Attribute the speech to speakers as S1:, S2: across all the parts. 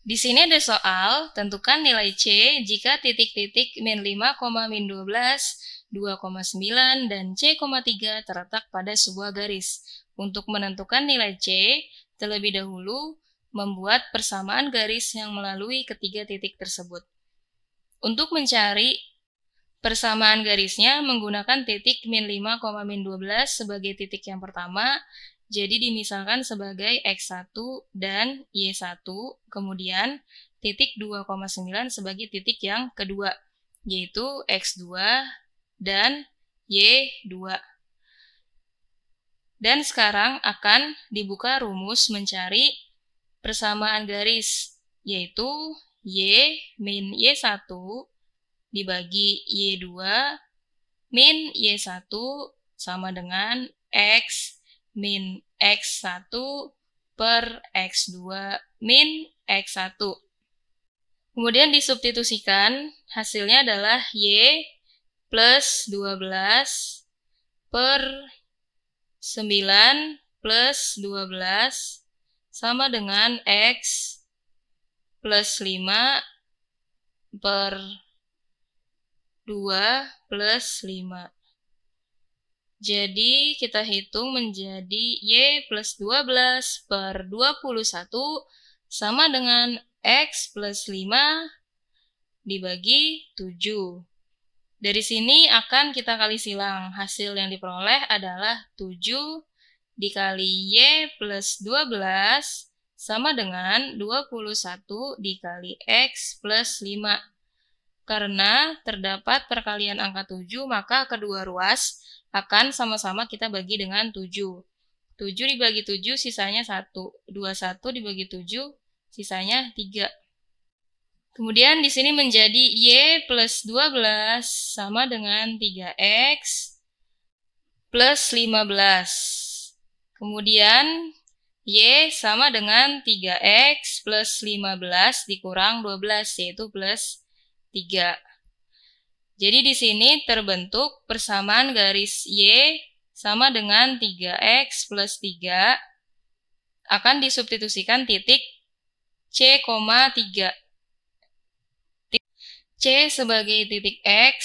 S1: Di sini ada soal, tentukan nilai C jika titik-titik min 5, min 12, 2,9, dan C,3 terletak pada sebuah garis. Untuk menentukan nilai C, terlebih dahulu membuat persamaan garis yang melalui ketiga titik tersebut. Untuk mencari persamaan garisnya menggunakan titik min 5, min 12 sebagai titik yang pertama, jadi dimisalkan sebagai X1 dan Y1, kemudian titik 2,9 sebagai titik yang kedua, yaitu X2 dan Y2. Dan sekarang akan dibuka rumus mencari persamaan garis, yaitu Y min Y1 dibagi Y2 min Y1 sama dengan X min X1 per X2 min X1. Kemudian disubstitusikan, hasilnya adalah Y plus 12 per 9 plus 12 sama dengan X plus 5 per 2 plus 5. Jadi kita hitung menjadi Y plus 12 per 21 sama dengan X plus 5 dibagi 7. Dari sini akan kita kali silang. Hasil yang diperoleh adalah 7 dikali Y plus 12 sama dengan 21 dikali X plus 5. Karena terdapat perkalian angka 7, maka kedua ruas akan sama-sama kita bagi dengan 7. 7 dibagi 7 sisanya 1. 21 dibagi 7 sisanya 3. Kemudian di sini menjadi Y plus 12 sama dengan 3X plus 15. Kemudian Y sama dengan 3X plus 15 dikurang 12, yaitu plus 3. Jadi di sini terbentuk persamaan garis Y sama dengan 3X plus 3 akan disubstitusikan titik C, 3. C sebagai titik X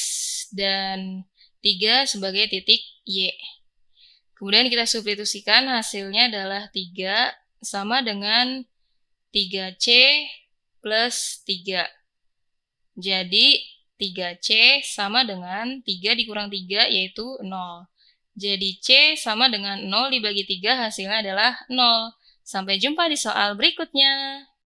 S1: dan 3 sebagai titik Y. Kemudian kita substitusikan hasilnya adalah 3 sama dengan 3C plus 3. Jadi 3C sama dengan 3 dikurang 3 yaitu 0. Jadi C sama dengan 0 dibagi 3 hasilnya adalah 0. Sampai jumpa di soal berikutnya.